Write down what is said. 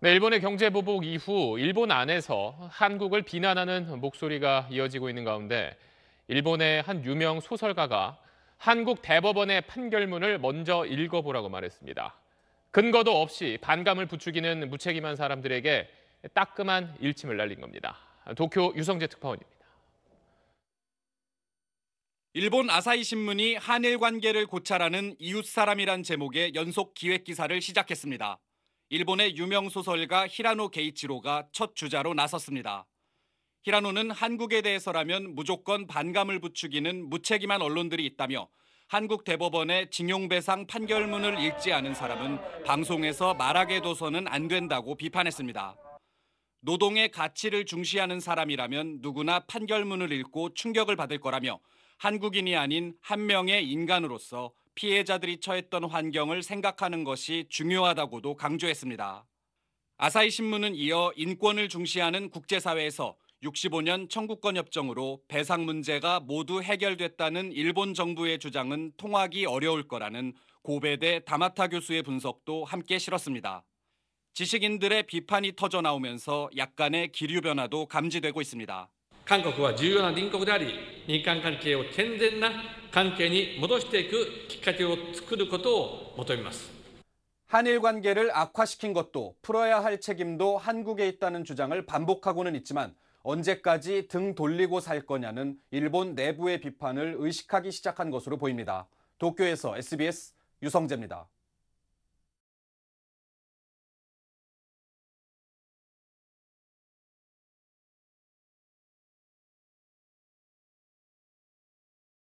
네, 일본의 경제 보복 이후 일본 안에서 한국을 비난하는 목소리가 이어지고 있는 가운데 일본의 한 유명 소설가가 한국 대법원의 판결문을 먼저 읽어보라고 말했습니다. 근거도 없이 반감을 부추기는 무책임한 사람들에게 따끔한 일침을 날린 겁니다. 도쿄 유성재 특파원입니다. 일본 아사히 신문이 한일 관계를 고찰하는 이웃 사람이란 제목의 연속 기획 기사를 시작했습니다. 일본의 유명 소설가 히라노 게이치로가 첫 주자로 나섰습니다. 히라노는 한국에 대해서라면 무조건 반감을 부추기는 무책임한 언론들이 있다며 한국 대법원의 징용배상 판결문을 읽지 않은 사람은 방송에서 말하게 둬서는 안 된다고 비판했습니다. 노동의 가치를 중시하는 사람이라면 누구나 판결문을 읽고 충격을 받을 거라며 한국인이 아닌 한 명의 인간으로서 피해자들이 처했던 환경을 생각하는 것이 중요하다고도 강조했습니다. 아사히 신문은 이어 인권을 중시하는 국제사회에서 65년 청구권 협정으로 배상 문제가 모두 해결됐다는 일본 정부의 주장은 통하기 어려울 거라는 고베대 다마타 교수의 분석도 함께 실었습니다. 지식인들의 비판이 터져 나오면서 약간의 기류 변화도 감지되고 있습니다. 韓国は重要な隣国であり、日韓関係を健全な関係に戻していくきっかけを作ることを求めます。 한일 관계를 악화시킨 것도 풀어야 할 책임도 한국에 있다는 주장을 반복하고는 있지만 언제까지 등 돌리고 살 거냐는 일본 내부의 비판을 의식하기 시작한 것으로 보입니다. 도쿄에서 SBS 유성재입니다.